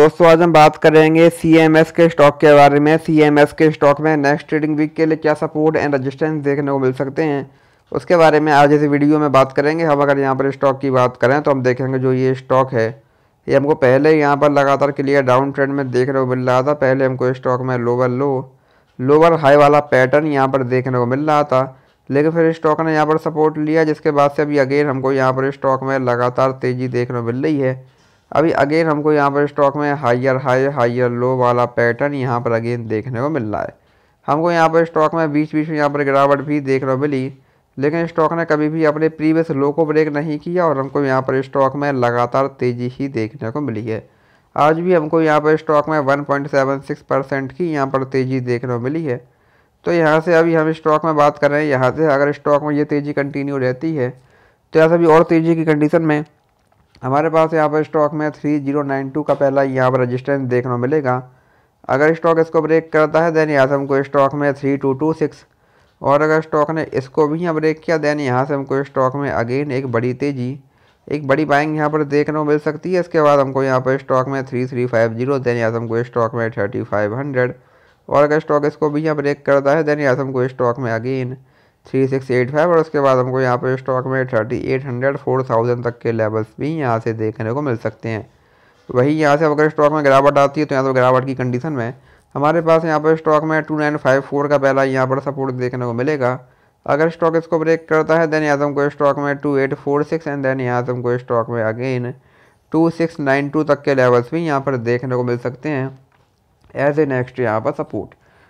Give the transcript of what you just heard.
दोस्तों तो आज हम बात करेंगे सी एम एस के स्टॉक के बारे में सी एम एस के स्टॉक में नेक्स्ट ट्रेडिंग वीक के लिए क्या सपोर्ट एंड रजिस्टेंस देखने को मिल सकते हैं उसके बारे में आज इस वीडियो में बात करेंगे हम अगर यहाँ पर स्टॉक की बात करें तो हम देखेंगे जो ये स्टॉक है ये हमको पहले यहाँ पर लगातार क्लियर डाउन ट्रेंड में देखने को मिल रहा था पहले हमको स्टॉक में लोअर लो लोअर हाई वाला पैटर्न यहाँ पर देखने को मिल रहा था लेकिन फिर स्टॉक ने यहाँ पर सपोर्ट लिया जिसके बाद से अभी अगेन हमको यहाँ पर स्टॉक में लगातार तेज़ी देखने को मिल रही है अभी अगेन हमको यहाँ पर स्टॉक में हाइयर हाई हाइयर लो वाला पैटर्न यहाँ पर अगेन देखने को मिल रहा है हमको यहाँ पर स्टॉक में बीच बीच में यहाँ पर गिरावट भी देखने को मिली लेकिन स्टॉक ने कभी भी अपने प्रीवियस लो को ब्रेक नहीं किया और हमको यहाँ पर स्टॉक में लगातार तेज़ी ही देखने को मिली है आज भी हमको यहाँ पर स्टॉक में सिक्स परसेंट की यहाँ पर तेज़ी देखने को मिली है तो यहाँ से अभी हम स्टॉक में बात कर रहे हैं यहाँ से अगर स्टॉक में ये तेज़ी कंटिन्यू रहती है तो यहाँ से अभी और तेज़ी की कंडीशन में हमारे पास यहाँ पर स्टॉक में थ्री जीरो नाइन टू का पहला यहाँ पर रजिस्टेंस देखने को मिलेगा अगर स्टॉक इसको ब्रेक करता है देन यहाँ से हमको स्टॉक में थ्री टू टू सिक्स और अगर स्टॉक ने इसको भी यहाँ ब्रेक किया देन यहाँ से हमको स्टॉक में अगेन एक बड़ी तेज़ी एक बड़ी बाइंग यहाँ पर देखने को मिल सकती है इसके बाद हमको यहाँ पर स्टॉक में three three five zero then यहाँ से हमको स्टॉक में थर्टी फाइव हंड्रेड और अगर स्टॉक इसको भी यहाँ ब्रेक करता है देन यहाँ से हमको स्टॉक में again three six eight five और उसके बाद हमको यहाँ पर स्टॉक में thirty eight hundred four thousand तक के लेवल्स भी यहाँ से देखने को मिल सकते हैं तो वही यहाँ से अगर स्टॉक में गिरावट आती है तो यहाँ तो गिरावट की कंडीशन में हमारे पास यहाँ पर स्टॉक में टू नाइन फाइव फोर का पहला यहाँ पर सपोर्ट देखने को मिलेगा अगर स्टॉक इसको ब्रेक करता है देन यहाँ से हमको स्टॉक में two eight four six and then यहाँ से हमको स्टॉक में again two six nine two तक के लेवल्स भी यहाँ पर देखने को मिल सकते हैं एज ए नेक्स्ट यहाँ पर सपोर्ट